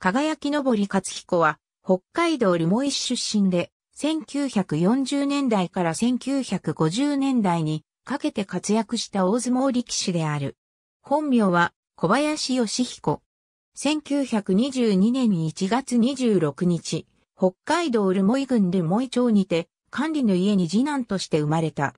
輝きのぼり勝彦は、北海道留萌市出身で、1940年代から1950年代にかけて活躍した大相撲力士である。本名は小林義彦。1922年1月26日、北海道留萌郡留萌町にて、管理の家に次男として生まれた。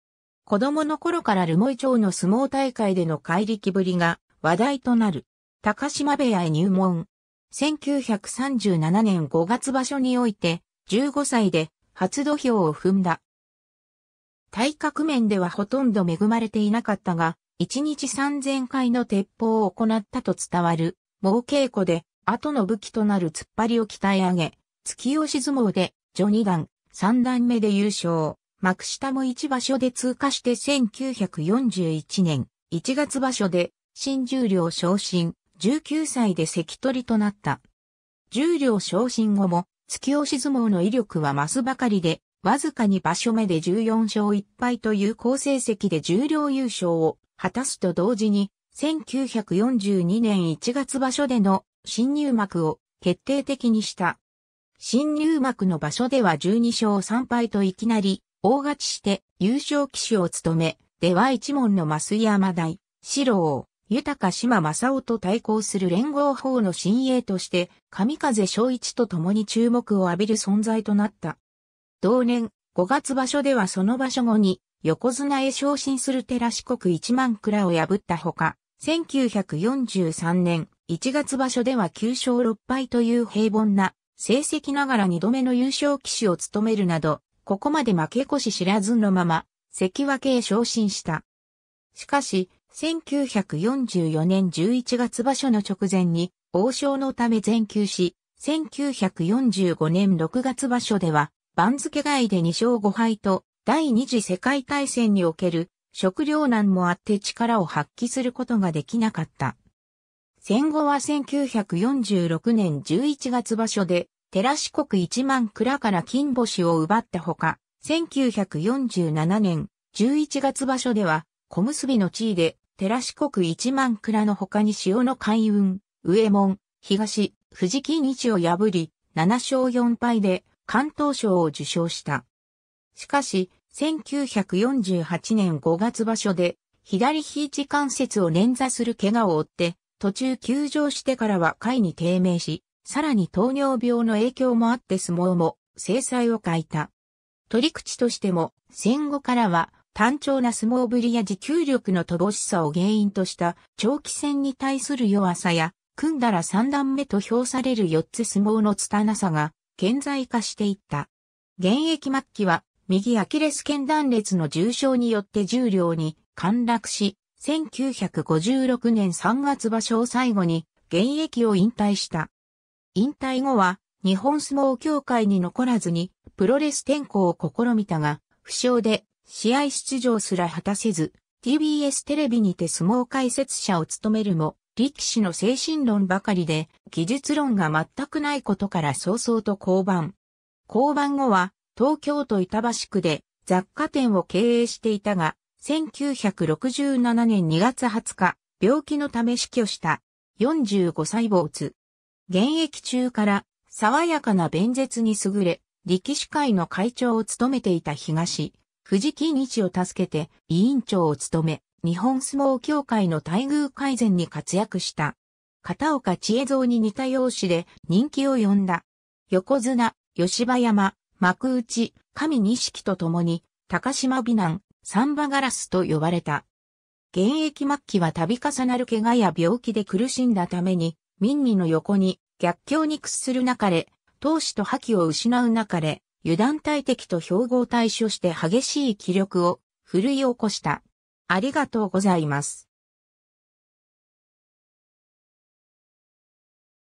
子供の頃から留萌町の相撲大会での怪力ぶりが話題となる。高島部屋へ入門。1937年5月場所において、15歳で初土俵を踏んだ。体格面ではほとんど恵まれていなかったが、1日3000回の鉄砲を行ったと伝わる、猛稽古で、後の武器となる突っ張りを鍛え上げ、突き押し相撲で、序二段、三段目で優勝、幕下も一場所で通過して1941年、1月場所で、新十両昇進、19歳で関取となった。十両昇進後も、突き押し相撲の威力は増すばかりで、わずかに場所目で14勝1敗という好成績で重量優勝を果たすと同時に、1942年1月場所での新入幕を決定的にした。新入幕の場所では12勝3敗といきなり大勝ちして優勝騎手を務め、では一門の増山大、四郎、豊島正夫と対抗する連合法の新鋭として、神風正一と共に注目を浴びる存在となった。同年、5月場所ではその場所後に、横綱へ昇進する寺四国一万蔵を破ったほか、1943年1月場所では9勝6敗という平凡な成績ながら2度目の優勝騎士を務めるなど、ここまで負け越し知らずのまま、関脇へ昇進した。しかし、1944年11月場所の直前に、王将のため全休し、1945年6月場所では、番付外で2勝5敗と、第二次世界大戦における食糧難もあって力を発揮することができなかった。戦後は1946年11月場所で、寺四国一万蔵から金星を奪ったほか、1947年11月場所では、小結の地位で寺四国一万倉の他に潮の海運、上門、東、藤木日を破り、7勝4敗で関東賞を受賞した。しかし、1948年5月場所で、左ひ関節を捻挫する怪我を負って、途中休場してからは会に低迷し、さらに糖尿病の影響もあって相撲も制裁を欠いた。取り口としても、戦後からは単調な相撲ぶりや持久力の乏しさを原因とした長期戦に対する弱さや、組んだら三段目と評される四つ相撲の拙さが、顕在化していった。現役末期は、右アキレス腱断裂の重傷によって重量に陥落し、1956年3月場所を最後に、現役を引退した。引退後は、日本相撲協会に残らずに、プロレス転向を試みたが、不傷で試合出場すら果たせず、TBS テレビにて相撲解説者を務めるも、力士の精神論ばかりで、技術論が全くないことから早々と降板。降板後は、東京都板橋区で雑貨店を経営していたが、1967年2月20日、病気のため死去した、45歳没。現役中から、爽やかな弁舌に優れ、力士会の会長を務めていた東、藤木日を助けて委員長を務め、日本相撲協会の待遇改善に活躍した。片岡千恵蔵に似た容姿で人気を呼んだ。横綱、吉羽山、幕内、上錦と共に、高島美男、サンバガラスと呼ばれた。現役末期は度重なる怪我や病気で苦しんだために、民意の横に逆境に屈する中で、闘志と覇気を失う中で、油断大敵と標合対処して激しい気力を、るい起こした。ありがとうございます。